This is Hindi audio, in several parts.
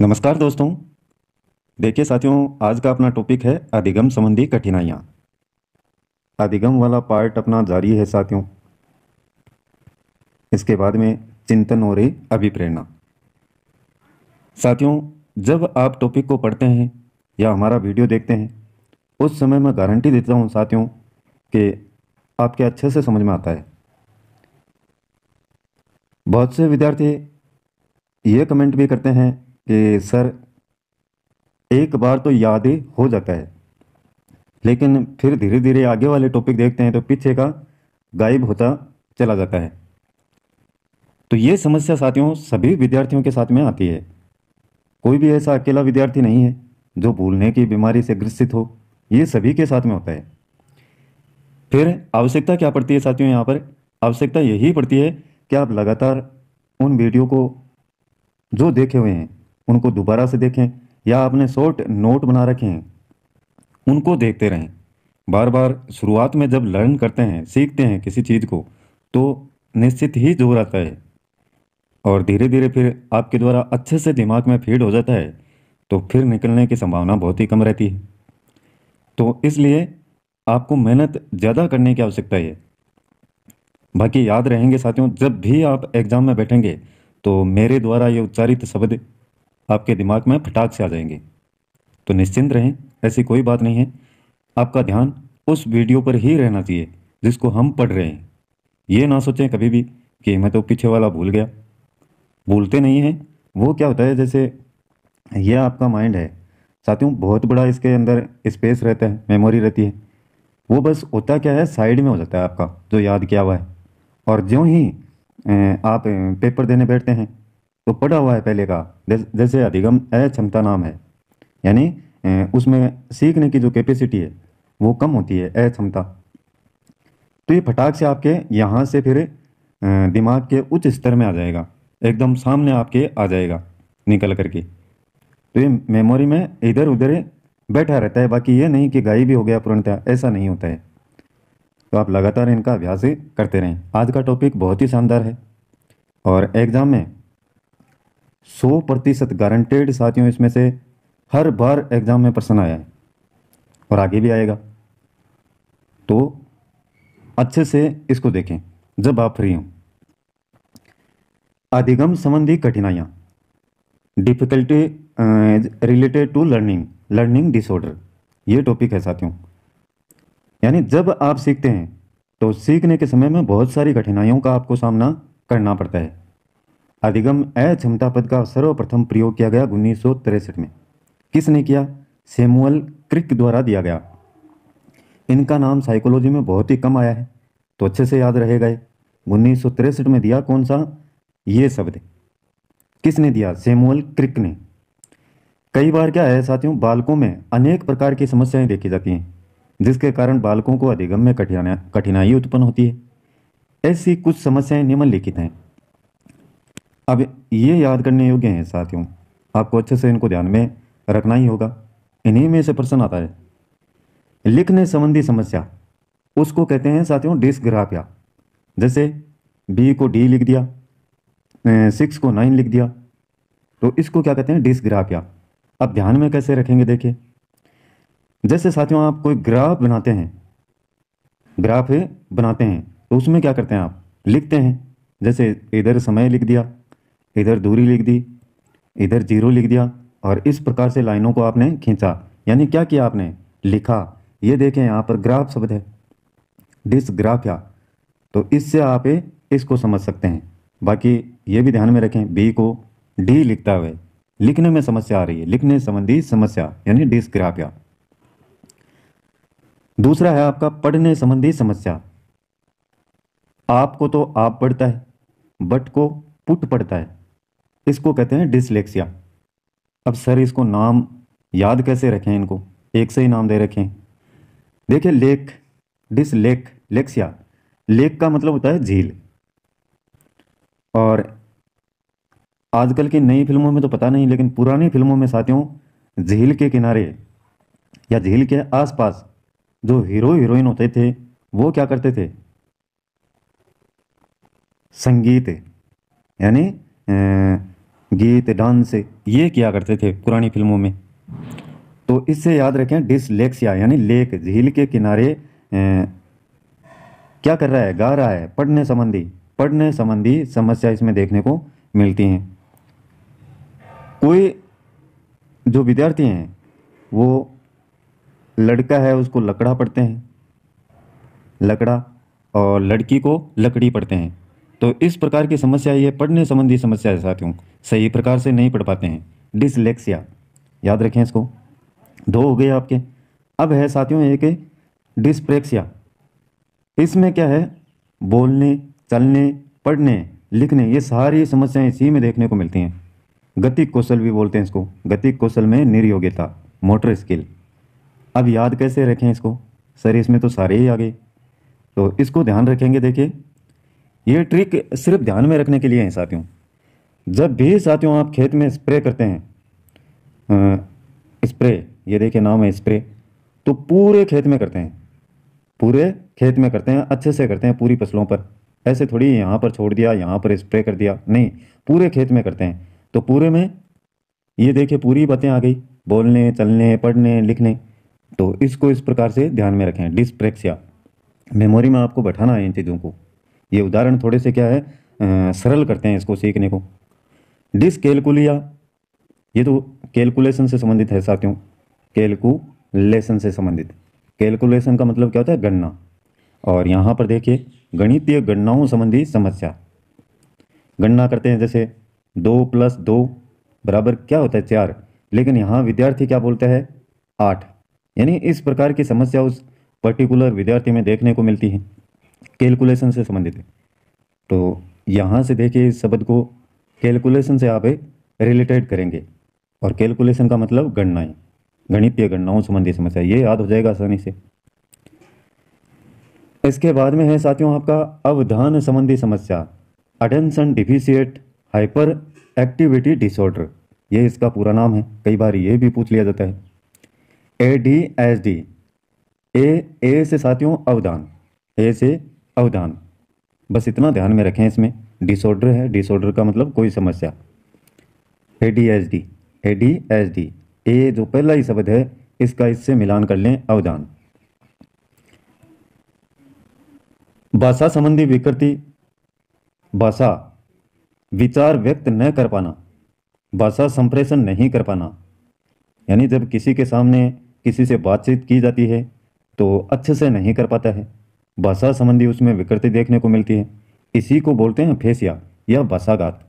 नमस्कार दोस्तों देखिए साथियों आज का अपना टॉपिक है अधिगम संबंधी कठिनाइयाँ अधिगम वाला पार्ट अपना जारी है साथियों इसके बाद में चिंतन और अभिप्रेरणा साथियों जब आप टॉपिक को पढ़ते हैं या हमारा वीडियो देखते हैं उस समय मैं गारंटी देता हूँ साथियों कि आपके अच्छे से समझ में आता है बहुत से विद्यार्थी ये कमेंट भी करते हैं कि सर एक बार तो याद ही हो जाता है लेकिन फिर धीरे धीरे आगे वाले टॉपिक देखते हैं तो पीछे का गायब होता चला जाता है तो ये समस्या साथियों सभी विद्यार्थियों के साथ में आती है कोई भी ऐसा अकेला विद्यार्थी नहीं है जो भूलने की बीमारी से ग्रसित हो ये सभी के साथ में होता है फिर आवश्यकता क्या पड़ती है साथियों यहाँ पर आवश्यकता यही पड़ती है कि आप लगातार उन वीडियो को जो देखे हुए हैं उनको दोबारा से देखें या आपने शॉर्ट नोट बना रखे हैं उनको देखते रहें बार बार शुरुआत में जब लर्न करते हैं सीखते हैं किसी चीज़ को तो निश्चित ही जोर आता है और धीरे धीरे फिर आपके द्वारा अच्छे से दिमाग में फीड हो जाता है तो फिर निकलने की संभावना बहुत ही कम रहती है तो इसलिए आपको मेहनत ज़्यादा करने की आवश्यकता है बाकी याद रहेंगे साथियों जब भी आप एग्ज़ाम में बैठेंगे तो मेरे द्वारा ये उच्चारित शब्द आपके दिमाग में फटाक से आ जाएंगे तो निश्चिंत रहें ऐसी कोई बात नहीं है आपका ध्यान उस वीडियो पर ही रहना चाहिए जिसको हम पढ़ रहे हैं ये ना सोचें कभी भी कि मैं तो पीछे वाला भूल गया भूलते नहीं हैं वो क्या होता है जैसे यह आपका माइंड है साथियों बहुत बड़ा इसके अंदर स्पेस रहता है मेमोरी रहती है वो बस होता क्या है साइड में हो जाता है आपका जो याद किया हुआ है और ज्यों ही आप पेपर देने बैठते हैं तो पढ़ा हुआ है पहले का जैसे अधिगम अक्षमता नाम है यानी उसमें सीखने की जो कैपेसिटी है वो कम होती है अक्षमता तो ये फटाक से आपके यहाँ से फिर दिमाग के उच्च स्तर में आ जाएगा एकदम सामने आपके आ जाएगा निकल करके तो ये मेमोरी में इधर उधर बैठा रहता है बाकी ये नहीं कि गायब भी हो गया पूर्णतः ऐसा नहीं होता है तो आप लगातार इनका अभ्यास करते रहें आज का टॉपिक बहुत ही शानदार है और एग्ज़ाम में सौ प्रतिशत गारंटेड साथियों इसमें से हर बार एग्ज़ाम में प्रश्न आया है और आगे भी आएगा तो अच्छे से इसको देखें जब आप फ्री हों अधिगम संबंधी कठिनाइयां difficulty related to learning learning disorder ये टॉपिक है साथियों यानी जब आप सीखते हैं तो सीखने के समय में बहुत सारी कठिनाइयों का आपको सामना करना पड़ता है अधिगम अक्षमता पद का सर्वप्रथम प्रयोग किया गया उन्नीस में किसने किया सेमुअल क्रिक द्वारा दिया गया इनका नाम साइकोलॉजी में बहुत ही कम आया है तो अच्छे से याद रहेगा उन्नीस में दिया कौन सा ये शब्द किसने दिया सेमुअल क्रिक ने कई बार क्या है साथियों बालकों में अनेक प्रकार की समस्याएं देखी जाती हैं जिसके कारण बालकों को अधिगम में कठिनाई उत्पन्न होती है ऐसी कुछ समस्याएं निम्नलिखित हैं अब ये याद करने योग्य हैं साथियों आपको अच्छे से इनको ध्यान में रखना ही होगा इन्हीं में से प्रश्न आता है लिखने संबंधी समस्या उसको कहते हैं साथियों डिस्ग्राफिया जैसे बी को डी लिख दिया सिक्स को नाइन लिख दिया तो इसको क्या कहते हैं डिस्ग्राफिया अब ध्यान में कैसे रखेंगे देखिए जैसे साथियों आप कोई ग्राफ बनाते हैं ग्राफ बनाते हैं तो उसमें क्या करते हैं आप लिखते हैं जैसे इधर समय लिख दिया इधर दूरी लिख दी इधर जीरो लिख दिया और इस प्रकार से लाइनों को आपने खींचा यानी क्या किया आपने लिखा ये देखें यहाँ पर ग्राफ शब्द है डिसग्राफिया तो इससे आप इसको समझ सकते हैं बाकी ये भी ध्यान में रखें बी को डी लिखता हुए लिखने में समस्या आ रही है लिखने संबंधी समस्या यानी डिस्ग्राफिया दूसरा है आपका पढ़ने संबंधी समस्या आप को तो आप पढ़ता है बट को पुट पढ़ता है इसको कहते हैं डिसलेक्सिया अब सर इसको नाम याद कैसे रखें इनको एक से ही नाम दे रखें देखिए लेक डिसलेक लेक्सिया लेक का मतलब होता है झील और आजकल की नई फिल्मों में तो पता नहीं लेकिन पुरानी फिल्मों में साथियों झील के किनारे या झील के आसपास जो हीरो हीरोइन होते थे वो क्या करते थे संगीत यानी गीत डांस ये किया करते थे पुरानी फिल्मों में तो इससे याद रखें डिसलेक्सिया यानी लेक झील के किनारे ए, क्या कर रहा है गा रहा है पढ़ने संबंधी पढ़ने संबंधी समस्या इसमें देखने को मिलती हैं कोई जो विद्यार्थी हैं वो लड़का है उसको लकड़ा पढ़ते हैं लकड़ा और लड़की को लकड़ी पढ़ते हैं तो इस प्रकार की समस्या ये पढ़ने संबंधी समस्या है साथियों सही प्रकार से नहीं पढ़ पाते हैं डिसलेक्सिया याद रखें इसको दो हो गए आपके अब है साथियों एक डिसप्रेक्सिया इसमें क्या है बोलने चलने पढ़ने लिखने ये सारी समस्याएं इसी में देखने को मिलती हैं गतिक कौशल भी बोलते हैं इसको गतिक कौशल में निर्योग्यता मोटर स्किल अब याद कैसे रखें इसको सर इसमें तो सारे ही आ गए तो इसको ध्यान रखेंगे देखिए ये ट्रिक सिर्फ ध्यान में रखने के लिए है साथियों जब भी साथियों आप खेत में स्प्रे करते हैं स्प्रे ये देखिए नाम है स्प्रे तो पूरे खेत में करते हैं पूरे खेत में करते हैं अच्छे से करते हैं पूरी फसलों पर ऐसे थोड़ी यहाँ पर छोड़ दिया यहाँ पर स्प्रे कर दिया नहीं पूरे खेत में करते हैं तो पूरे में ये देखिए पूरी बातें आ गई बोलने चलने पढ़ने लिखने तो इसको इस प्रकार से ध्यान में रखें डिस्प्रेक्सिया मेमोरी में आपको बैठाना है इन चीज़ों को ये उदाहरण थोड़े से क्या है आ, सरल करते हैं इसको सीखने को डिस कैलकुलिया ये तो कैलकुलेशन से संबंधित है साथियों कैलकुलेशन से संबंधित कैलकुलेशन का मतलब क्या होता है गणना और यहाँ पर देखिए गणितीय गणनाओं संबंधी समस्या गणना करते हैं जैसे दो प्लस दो बराबर क्या होता है चार लेकिन यहाँ विद्यार्थी क्या बोलते हैं आठ यानी इस प्रकार की समस्या उस पर्टिकुलर विद्यार्थी में देखने को मिलती है कैलकुलेशन से संबंधित है तो यहाँ से देखिए इस शब्द को कैलकुलेशन से आप रिलेटेड करेंगे और कैलकुलेशन का मतलब गणनाएं गणितीय गणनाओं संबंधी समस्या ये याद हो जाएगा आसानी से इसके बाद में है साथियों आपका अवधान संबंधी समस्या attention deficit hyper activity disorder ये इसका पूरा नाम है कई बार ये भी पूछ लिया जाता है A D S D A A से साथियों अवधान ए से अवधान बस इतना ध्यान में रखें इसमें डिसऑर्डर है डिसऑर्डर का मतलब कोई समस्या A D S D A D H D A जो पहला ही शब्द है इसका इससे मिलान कर लें अवधान भाषा संबंधी विकृति भाषा विचार व्यक्त न कर पाना भाषा संप्रेषण नहीं कर पाना यानी जब किसी के सामने किसी से बातचीत की जाती है तो अच्छे से नहीं कर पाता है भाषा संबंधी उसमें विकृति देखने को मिलती है इसी को बोलते हैं फेसिया या भाषाघात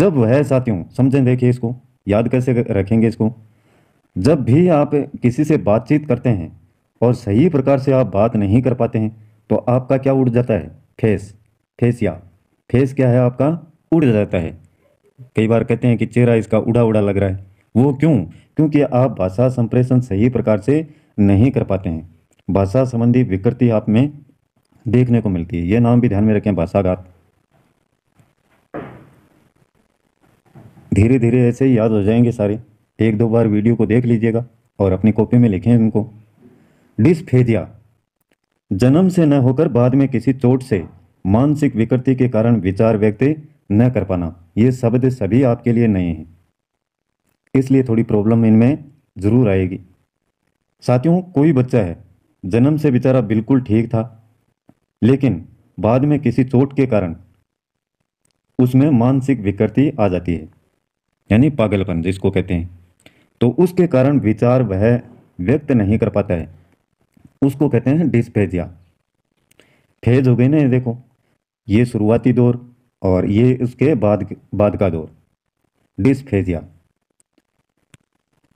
जब वह साथियों समझें देखिए इसको याद कैसे रखेंगे इसको जब भी आप किसी से बातचीत करते हैं और सही प्रकार से आप बात नहीं कर पाते हैं तो आपका क्या उड़ जाता है फेस फेस या फेस क्या है आपका उड़ जाता है कई बार कहते हैं कि चेहरा इसका उड़ा उड़ा लग रहा है वो क्यों क्योंकि आप भाषा संप्रेषण सही प्रकार से नहीं कर पाते हैं भाषा संबंधी विकृति आप में देखने को मिलती है ये नाम भी ध्यान में रखें भाषाघात धीरे धीरे ऐसे ही याद हो जाएंगे सारे एक दो बार वीडियो को देख लीजिएगा और अपनी कॉपी में लिखें उनको डिसफेजिया जन्म से न होकर बाद में किसी चोट से मानसिक विकृति के कारण विचार व्यक्त न कर पाना ये शब्द सभी आपके लिए नए हैं इसलिए थोड़ी प्रॉब्लम इनमें ज़रूर आएगी साथियों कोई बच्चा है जन्म से बेचारा बिल्कुल ठीक था लेकिन बाद में किसी चोट के कारण उसमें मानसिक विकृति आ जाती है यानी पागलपन जिसको कहते हैं तो उसके कारण विचार वह व्यक्त नहीं कर पाता है उसको कहते हैं डिस्पेजिया फेज हो गए ना ये देखो ये शुरुआती दौर और ये उसके बाद बाद का दौर डिस्फेजिया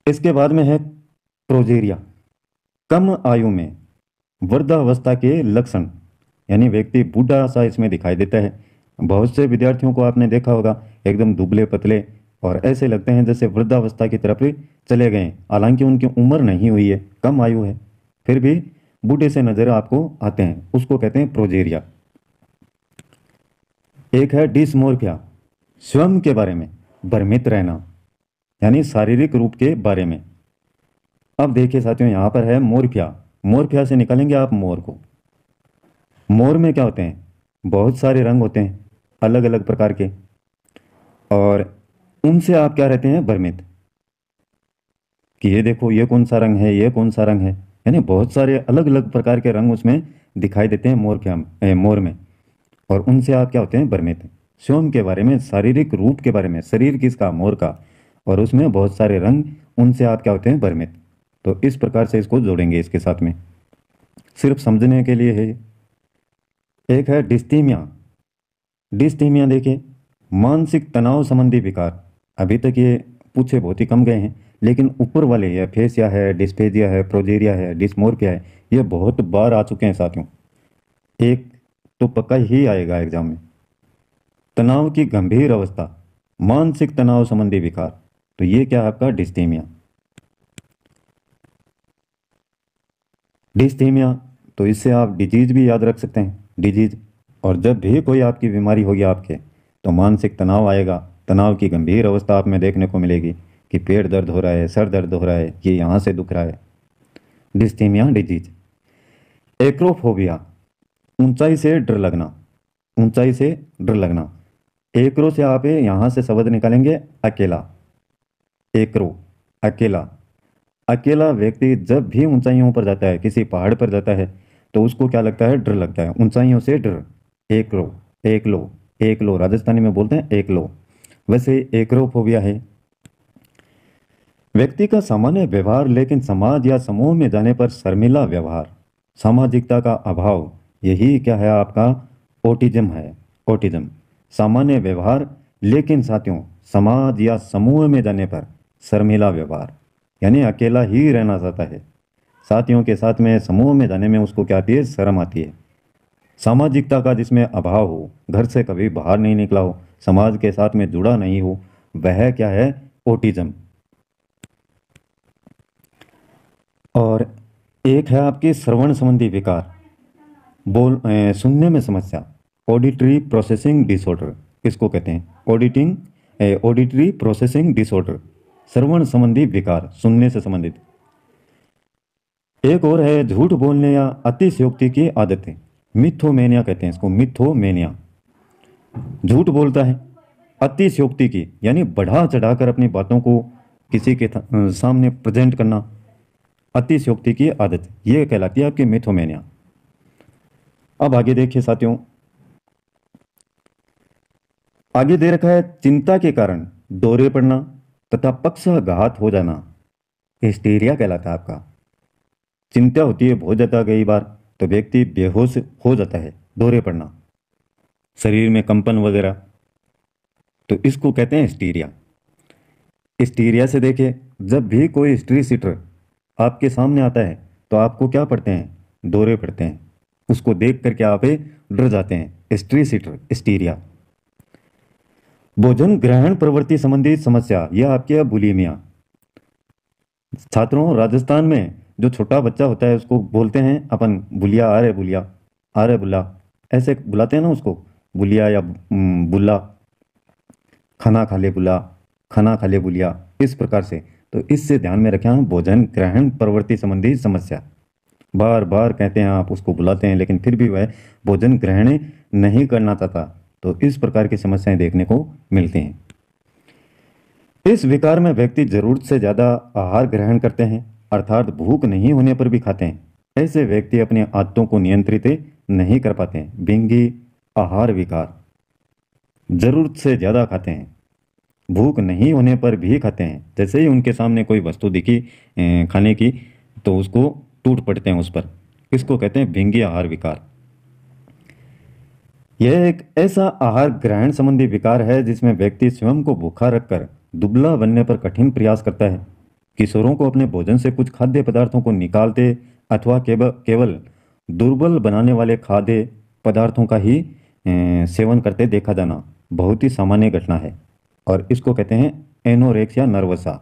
इसके बाद में है प्रोजेरिया कम आयु में वृद्धावस्था के लक्षण यानी व्यक्ति बूढ़ा सा इसमें दिखाई देता है बहुत से विद्यार्थियों को आपने देखा होगा एकदम दुबले पतले और ऐसे लगते हैं जैसे वृद्धावस्था की तरफ चले गए हालांकि उनकी उम्र नहीं हुई है कम आयु है फिर भी बूढ़े से नज़र आपको आते हैं उसको कहते हैं प्रोजेरिया एक है डिसमोर्फिया स्वयं के बारे में भ्रमित रहना यानी शारीरिक रूप के बारे में अब देखिए साथियों यहाँ पर है मोरफिया मोरफिया से निकलेंगे आप मोर को मोर में क्या होते हैं बहुत सारे रंग होते हैं अलग अलग प्रकार के और उनसे आप क्या रहते हैं भ्रमित कि ये देखो ये कौन सा रंग है ये कौन सा रंग है यानी बहुत सारे अलग अलग प्रकार के रंग उसमें दिखाई देते हैं मोर के मोर में और उनसे आप क्या होते हैं भ्रमित स्वयं के बारे में शारीरिक रूप के बारे में शरीर किसका मोर का और उसमें बहुत सारे रंग उनसे आप क्या होते हैं भ्रमित तो इस प्रकार से इसको जोड़ेंगे इसके साथ में सिर्फ समझने के लिए है एक है डिस्थीमिया डिस्थीमिया देखिए मानसिक तनाव संबंधी विकार अभी तक ये पूछे बहुत ही कम गए हैं लेकिन ऊपर वाले या फेसिया है डिस्पेजिया है प्रोजेरिया है डिस्मोरपिया है ये बहुत बार आ चुके हैं साथियों एक तो पक्का ही आएगा एग्जाम में तनाव की गंभीर अवस्था मानसिक तनाव संबंधी विकार तो ये क्या है आपका डिस्टीमिया डिस्थीमिया तो इससे आप डिजीज़ भी याद रख सकते हैं डिजीज़ और जब भी कोई आपकी बीमारी होगी आपके तो मानसिक तनाव आएगा तनाव की गंभीर अवस्था आप में देखने को मिलेगी कि पेट दर्द हो रहा है सर दर्द हो रहा है ये यहाँ से दुख रहा है डिस्थीमिया डिजीज एक्रोफोबिया ऊंचाई से डर लगना ऊंचाई से डर लगना एकरो से आप यहाँ से शब्द निकालेंगे अकेला एकरो अकेला अकेला व्यक्ति जब भी ऊंचाइयों पर जाता है किसी पहाड़ पर जाता है तो उसको क्या लगता है डर लगता है ऊंचाइयों से डर एक रो एक लो एक लो राजस्थानी में बोलते हैं एक लो वैसे एक रो फोबिया है व्यक्ति का सामान्य व्यवहार लेकिन समाज या समूह में जाने पर शर्मिला व्यवहार सामाजिकता का अभाव यही क्या है आपका ओटिज्म है ओटिज्म सामान्य व्यवहार लेकिन साथियों समाज या समूह में जाने पर शर्मिला व्यवहार यानी अकेला ही रहना चाहता है साथियों के साथ में समूह में जाने में उसको क्या आती है शर्म आती है सामाजिकता का जिसमें अभाव हो घर से कभी बाहर नहीं निकला हो समाज के साथ में जुड़ा नहीं हो वह क्या है ओटिज्म और एक है आपके श्रवण संबंधी विकार बोल ए, सुनने में समस्या ऑडिटरी प्रोसेसिंग डिसऑर्डर इसको कहते हैं ऑडिटिंग ऑडिटरी प्रोसेसिंग डिसऑर्डर श्रवण संबंधी विकार सुनने से संबंधित एक और है झूठ बोलने या अतिशयोक्ति की आदतें मिथोमेनिया कहते हैं इसको मिथोमेनिया झूठ बोलता है अतिशयोक्ति की यानी बढ़ा चढ़ाकर अपनी बातों को किसी के सामने प्रेजेंट करना अतिशयोक्ति की आदत यह कहलाती है आपकी मिथोमेनिया अब आगे देखिए साथियों आगे दे रखा है चिंता के कारण डोरे पड़ना तथा पक्षाघात हो जाना हिस्टीरिया कहलाता है आपका चिंता होती है बहुत ज़्यादा कई बार तो व्यक्ति बेहोश हो जाता है दोहरे पड़ना शरीर में कंपन वगैरह तो इसको कहते हैं हिस्टीरिया हिस्टीरिया से देखे जब भी कोई स्ट्री सीटर आपके सामने आता है तो आपको क्या पढ़ते हैं दौरे पड़ते हैं उसको देख करके आप डर जाते हैं स्ट्री सीटर स्टीरिया भोजन ग्रहण प्रवृत्ति संबंधी समस्या यह आपकी है बुलीमिया छात्रों राजस्थान में जो छोटा बच्चा होता है उसको बोलते हैं अपन बुलिया आ रहे बुलिया आ रहे बुला ऐसे बुलाते हैं ना उसको बुलिया या बुला खाना खा ले बुला खाना खा ले बुलिया इस प्रकार से तो इससे ध्यान में रखें भोजन ग्रहण प्रवृत्ति संबंधी समस्या बार बार कहते हैं आप उसको बुलाते हैं लेकिन फिर भी वह भोजन ग्रहण नहीं करना चाहता तो इस प्रकार की समस्याएं देखने को मिलती हैं इस विकार में व्यक्ति जरूरत से ज़्यादा आहार ग्रहण करते हैं अर्थात भूख नहीं होने पर भी खाते हैं ऐसे व्यक्ति अपनी आदतों को नियंत्रित नहीं कर पाते हैं बिंगी आहार विकार जरूरत से ज़्यादा खाते हैं भूख नहीं होने पर भी खाते हैं जैसे ही उनके सामने कोई वस्तु दिखी खाने की तो उसको टूट पड़ते हैं उस पर इसको कहते हैं भिंगी आहार विकार यह एक ऐसा आहार ग्रहण संबंधी विकार है जिसमें व्यक्ति स्वयं को भूखा रखकर दुबला बनने पर कठिन प्रयास करता है किशोरों को अपने भोजन से कुछ खाद्य पदार्थों को निकालते अथवा केवल दुर्बल बनाने वाले खाद्य पदार्थों का ही सेवन करते देखा जाना बहुत ही सामान्य घटना है और इसको कहते हैं एनोरेक्सिया नर्वसा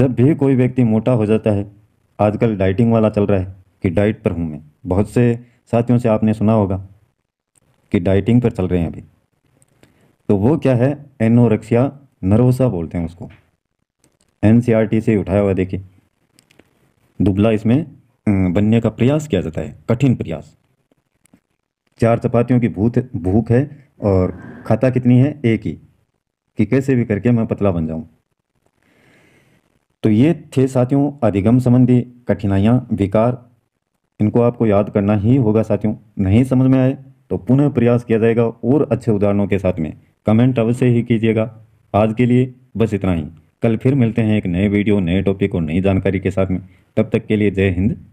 जब भी कोई व्यक्ति मोटा हो जाता है आजकल डाइटिंग वाला चल रहा है कि डाइट पर हूं मैं बहुत से साथियों से आपने सुना होगा कि डाइटिंग पर चल रहे हैं अभी तो वो क्या है एनोरक्सिया नरोसा बोलते हैं उसको एन से उठाया हुआ देखिए दुबला इसमें बनने का प्रयास किया जाता है कठिन प्रयास चार चपातियों की भूत भूख है और खाता कितनी है एक ही कि कैसे भी करके मैं पतला बन जाऊं तो ये थे साथियों अधिगम संबंधी कठिनाइयां विकार इनको आपको याद करना ही होगा साथियों नहीं समझ में आए तो पुनः प्रयास किया जाएगा और अच्छे उदाहरणों के साथ में कमेंट अवश्य ही कीजिएगा आज के लिए बस इतना ही कल फिर मिलते हैं एक नए वीडियो नए टॉपिक और नई जानकारी के साथ में तब तक के लिए जय हिंद